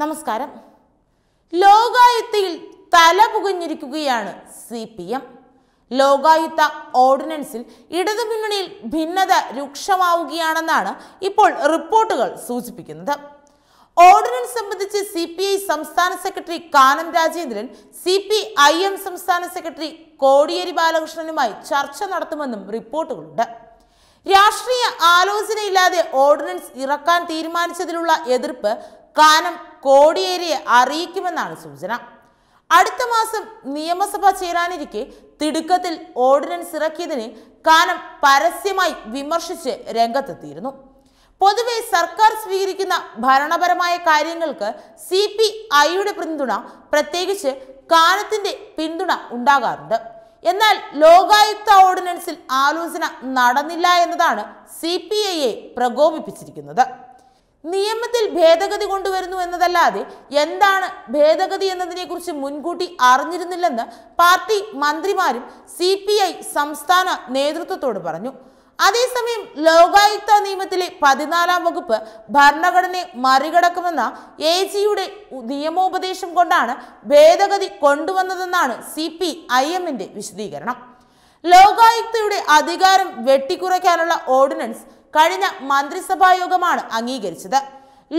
നമസ്കാരം ലോകായുക്തയിൽ തല പുകഞ്ഞിരിക്കുകയാണ് സി പി എം ലോകായുക്ത ഓർഡിനൻസിൽ ഇടതുമുന്നണിയിൽ ഭിന്നത രൂക്ഷമാവുകയാണെന്നാണ് ഇപ്പോൾ റിപ്പോർട്ടുകൾ സൂചിപ്പിക്കുന്നത് ഓർഡിനൻസ് സംബന്ധിച്ച് സി പി ഐ സംസ്ഥാന secretary Kanam Rajendran C P I M സംസ്ഥാന സെക്രട്ടറി കോടിയേരി ബാലകൃഷ്ണനുമായി ചർച്ച നടത്തുമെന്നും റിപ്പോർട്ടുകളുണ്ട് രാഷ്ട്രീയ ആലോചനയില്ലാതെ ഓർഡിനൻസ് ഇറക്കാൻ തീരുമാനിച്ചതിലുള്ള എതിർപ്പ് കാനം കോടിയേരിയെ അറിയിക്കുമെന്നാണ് സൂചന അടുത്ത മാസം നിയമസഭ ചേരാനിരിക്കെ തിടുക്കത്തിൽ ഓർഡിനൻസ് ഇറക്കിയതിന് കാനം പരസ്യമായി വിമർശിച്ച് രംഗത്തെത്തിയിരുന്നു പൊതുവെ സർക്കാർ സ്വീകരിക്കുന്ന ഭരണപരമായ കാര്യങ്ങൾക്ക് സി പി ഐയുടെ പിന്തുണ പ്രത്യേകിച്ച് കാനത്തിന്റെ പിന്തുണ ഉണ്ടാകാറുണ്ട് എന്നാൽ ലോകായുക്ത ഓർഡിനൻസിൽ ആലോചന നടന്നില്ല എന്നതാണ് സി പി ഐയെ പ്രകോപിപ്പിച്ചിരിക്കുന്നത് നിയമത്തിൽ ഭേദഗതി കൊണ്ടുവരുന്നു എന്നതല്ലാതെ എന്താണ് ഭേദഗതി എന്നതിനെക്കുറിച്ച് മുൻകൂട്ടി അറിഞ്ഞിരുന്നില്ലെന്ന് പാർട്ടി മന്ത്രിമാരും സി സംസ്ഥാന നേതൃത്വത്തോട് പറഞ്ഞു അതേസമയം ലോകായുക്ത നിയമത്തിലെ പതിനാലാം വകുപ്പ് ഭരണഘടനയെ മറികടക്കുമെന്ന എ ജിയുടെ നിയമോപദേശം കൊണ്ടാണ് ഭേദഗതി കൊണ്ടുവന്നതെന്നാണ് സി പി ഐ എമ്മിന്റെ വിശദീകരണം ലോകായുക്തയുടെ അധികാരം വെട്ടിക്കുറയ്ക്കാനുള്ള ഓർഡിനൻസ് കഴിഞ്ഞ മന്ത്രിസഭാ യോഗമാണ് അംഗീകരിച്ചത്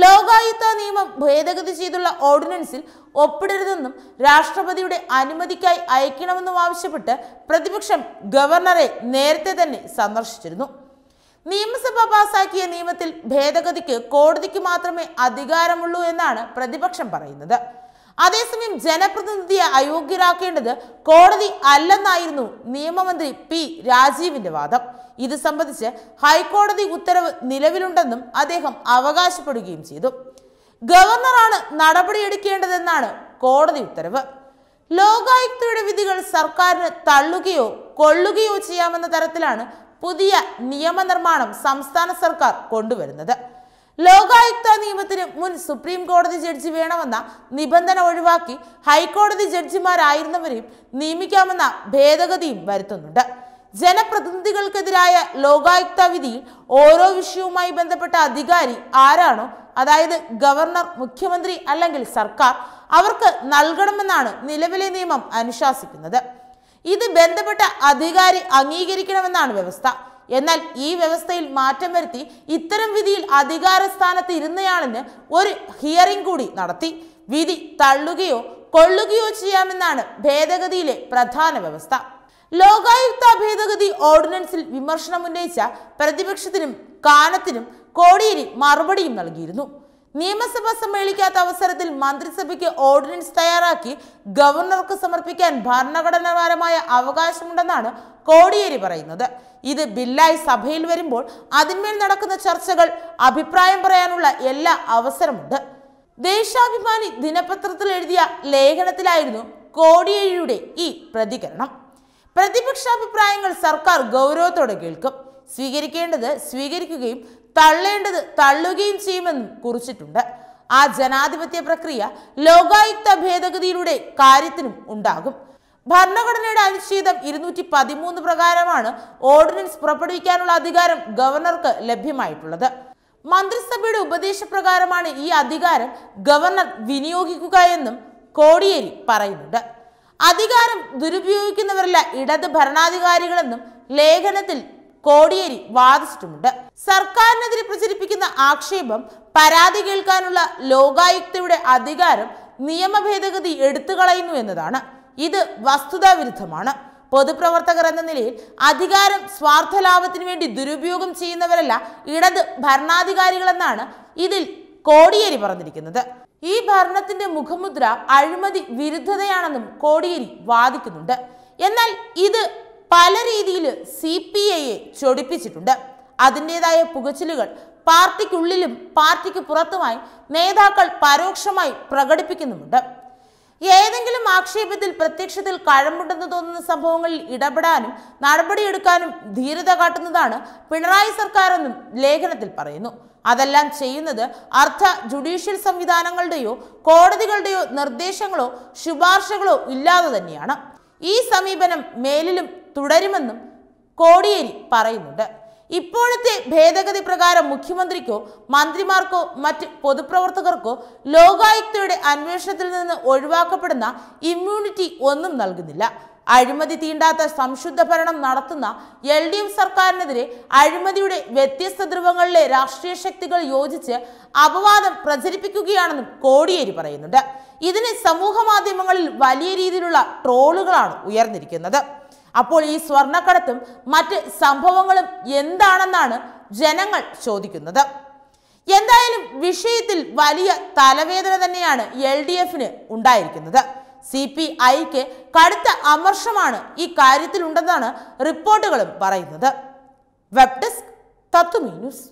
ലോകായുക്ത നിയമം ഭേദഗതി ചെയ്തുള്ള ഓർഡിനൻസിൽ ഒപ്പിടരുതെന്നും രാഷ്ട്രപതിയുടെ അനുമതിക്കായി അയക്കണമെന്നും ആവശ്യപ്പെട്ട് പ്രതിപക്ഷം ഗവർണറെ നേരത്തെ തന്നെ സന്ദർശിച്ചിരുന്നു നിയമസഭ പാസാക്കിയ നിയമത്തിൽ ഭേദഗതിക്ക് കോടതിക്ക് മാത്രമേ അധികാരമുള്ളൂ എന്നാണ് പ്രതിപക്ഷം പറയുന്നത് അതേസമയം ജനപ്രതിനിധിയെ അയോഗ്യരാക്കേണ്ടത് കോടതി അല്ലെന്നായിരുന്നു നിയമമന്ത്രി പി രാജീവിന്റെ വാദം ഇത് സംബന്ധിച്ച് ഹൈക്കോടതി ഉത്തരവ് നിലവിലുണ്ടെന്നും അദ്ദേഹം അവകാശപ്പെടുകയും ചെയ്തു ഗവർണറാണ് നടപടിയെടുക്കേണ്ടതെന്നാണ് കോടതി ഉത്തരവ് ലോകായുക്തയുടെ വിധികൾ സർക്കാരിന് തള്ളുകയോ കൊള്ളുകയോ ചെയ്യാമെന്ന തരത്തിലാണ് പുതിയ നിയമനിർമ്മാണം സംസ്ഥാന സർക്കാർ കൊണ്ടുവരുന്നത് ലോകായുക്ത നിയമത്തിന് മുൻ സുപ്രീം കോടതി ജഡ്ജി വേണമെന്ന നിബന്ധന ഒഴിവാക്കി ഹൈക്കോടതി ജഡ്ജിമാരായിരുന്നവരെയും നിയമിക്കാമെന്ന ഭേദഗതിയും വരുത്തുന്നുണ്ട് ജനപ്രതിനിധികൾക്കെതിരായ ലോകായുക്ത വിധിയിൽ ഓരോ വിഷയവുമായി ബന്ധപ്പെട്ട അധികാരി ആരാണോ അതായത് ഗവർണർ മുഖ്യമന്ത്രി അല്ലെങ്കിൽ സർക്കാർ അവർക്ക് നൽകണമെന്നാണ് നിലവിലെ നിയമം അനുശാസിക്കുന്നത് ഇത് ബന്ധപ്പെട്ട അധികാരി അംഗീകരിക്കണമെന്നാണ് വ്യവസ്ഥ എന്നാൽ ഈ വ്യവസ്ഥയിൽ മാറ്റം വരുത്തി ഇത്തരം വിധിയിൽ അധികാര സ്ഥാനത്ത് ഇരുന്നയാളിന് ഒരു ഹിയറിംഗ് കൂടി നടത്തി വിധി തള്ളുകയോ കൊള്ളുകയോ ചെയ്യാമെന്നാണ് ഭേദഗതിയിലെ പ്രധാന വ്യവസ്ഥ ലോകായുക്ത ഭേദഗതി ഓർഡിനൻസിൽ വിമർശനം ഉന്നയിച്ച പ്രതിപക്ഷത്തിനും കാനത്തിനും കോടിയേരി മറുപടിയും നൽകിയിരുന്നു നിയമസഭ സമ്മേളിക്കാത്ത അവസരത്തിൽ മന്ത്രിസഭയ്ക്ക് ഓർഡിനൻസ് തയ്യാറാക്കി ഗവർണർക്ക് സമർപ്പിക്കാൻ ഭരണഘടനാപരമായ അവകാശമുണ്ടെന്നാണ് കോടിയേരി പറയുന്നത് ഇത് ബില്ലായി സഭയിൽ വരുമ്പോൾ അതിന്മേൽ നടക്കുന്ന ചർച്ചകൾ അഭിപ്രായം പറയാനുള്ള എല്ലാ അവസരമുണ്ട് ദേശാഭിമാനി ദിനപത്രത്തിൽ എഴുതിയ ലേഖനത്തിലായിരുന്നു കോടിയേരിയുടെ ഈ പ്രതികരണം പ്രതിപക്ഷാഭിപ്രായങ്ങൾ സർക്കാർ ഗൗരവത്തോടെ കേൾക്കും സ്വീകരിക്കേണ്ടത് സ്വീകരിക്കുകയും തള്ളേണ്ടത് തള്ളുകയും ചെയ്യുമെന്നും കുറിച്ചിട്ടുണ്ട് ആ ജനാധിപത്യ പ്രക്രിയ ലോകായുക്ത ഭേദഗതിയിലൂടെ കാര്യത്തിനും ഉണ്ടാകും ഭരണഘടനയുടെ അനുച്ഛേദം ഇരുന്നൂറ്റി പതിമൂന്ന് പ്രകാരമാണ് ഓർഡിനൻസ് പുറപ്പെടുവിക്കാനുള്ള അധികാരം ഗവർണർക്ക് ലഭ്യമായിട്ടുള്ളത് മന്ത്രിസഭയുടെ ഉപദേശപ്രകാരമാണ് ഈ അധികാരം ഗവർണർ വിനിയോഗിക്കുക എന്നും കോടിയേരി പറയുന്നുണ്ട് അധികാരം ദുരുപയോഗിക്കുന്നവരല്ല ഇടത് ഭരണാധികാരികളെന്നും ലേഖനത്തിൽ കോടിയേരി വാദിച്ചിട്ടുമുണ്ട് സർക്കാരിനെതിരെ പ്രചരിപ്പിക്കുന്ന ആക്ഷേപം പരാതി കേൾക്കാനുള്ള ലോകായുക്തയുടെ അധികാരം നിയമ ഭേദഗതി എടുത്തു കളയുന്നു എന്നതാണ് ഇത് വസ്തുതാവിരുദ്ധമാണ് പൊതുപ്രവർത്തകർ എന്ന നിലയിൽ അധികാരം സ്വാർത്ഥ ലാഭത്തിന് വേണ്ടി ദുരുപയോഗം ചെയ്യുന്നവരല്ല ഇടത് ഭരണാധികാരികളെന്നാണ് ഇതിൽ കോടിയേരി പറഞ്ഞിരിക്കുന്നത് ഈ ഭരണത്തിന്റെ മുഖമുദ്ര അഴിമതി വിരുദ്ധതയാണെന്നും കോടിയേരി വാദിക്കുന്നുണ്ട് എന്നാൽ ഇത് പല രീതിയിൽ സി പി ഐയെ ചൊടിപ്പിച്ചിട്ടുണ്ട് അതിൻ്റെതായ പുകച്ചിലുകൾ പാർട്ടിക്കുള്ളിലും പാർട്ടിക്ക് പുറത്തുമായി നേതാക്കൾ പരോക്ഷമായി പ്രകടിപ്പിക്കുന്നുമുണ്ട് ഏതെങ്കിലും ആക്ഷേപത്തിൽ പ്രത്യക്ഷത്തിൽ കഴമ്പുണ്ടെന്ന് തോന്നുന്ന സംഭവങ്ങളിൽ ഇടപെടാനും നടപടിയെടുക്കാനും ധീരത കാട്ടുന്നതാണ് പിണറായി സർക്കാരെന്നും ലേഖനത്തിൽ പറയുന്നു അതെല്ലാം ചെയ്യുന്നത് അർത്ഥ ജുഡീഷ്യൽ സംവിധാനങ്ങളുടെയോ കോടതികളുടെയോ നിർദ്ദേശങ്ങളോ ശുപാർശകളോ ഇല്ലാതെ തന്നെയാണ് ഈ സമീപനം മേലിലും തുടരുമെന്നും കോടിയേരി പറയുന്നുണ്ട് ഇപ്പോഴത്തെ ഭേദഗതി പ്രകാരം മുഖ്യമന്ത്രിക്കോ മന്ത്രിമാർക്കോ മറ്റ് പൊതുപ്രവർത്തകർക്കോ ലോകായുക്തയുടെ അന്വേഷണത്തിൽ നിന്ന് ഒഴിവാക്കപ്പെടുന്ന ഇമ്മ്യൂണിറ്റി ഒന്നും നൽകുന്നില്ല അഴിമതി തീണ്ടാത്ത സംശുദ്ധ ഭരണം നടത്തുന്ന എൽ ഡി എഫ് സർക്കാരിനെതിരെ അഴിമതിയുടെ വ്യത്യസ്ത ധ്രുവങ്ങളിലെ രാഷ്ട്രീയ ശക്തികൾ യോജിച്ച് അപവാദം പ്രചരിപ്പിക്കുകയാണെന്നും കോടിയേരി പറയുന്നുണ്ട് ഇതിന് സമൂഹ മാധ്യമങ്ങളിൽ വലിയ രീതിയിലുള്ള ട്രോളുകളാണ് ഉയർന്നിരിക്കുന്നത് അപ്പോൾ ഈ സ്വർണ്ണക്കടത്തും മറ്റ് സംഭവങ്ങളും എന്താണെന്നാണ് ജനങ്ങൾ ചോദിക്കുന്നത് എന്തായാലും വിഷയത്തിൽ വലിയ തലവേദന തന്നെയാണ് എൽ ഡി എഫിന് ഉണ്ടായിരിക്കുന്നത് സി പി ഐക്ക് കടുത്ത അമർഷമാണ് ഈ കാര്യത്തിലുണ്ടെന്നാണ് റിപ്പോർട്ടുകളും പറയുന്നത് വെബ് ഡെസ്ക് തത്തുമീ ന്യൂസ്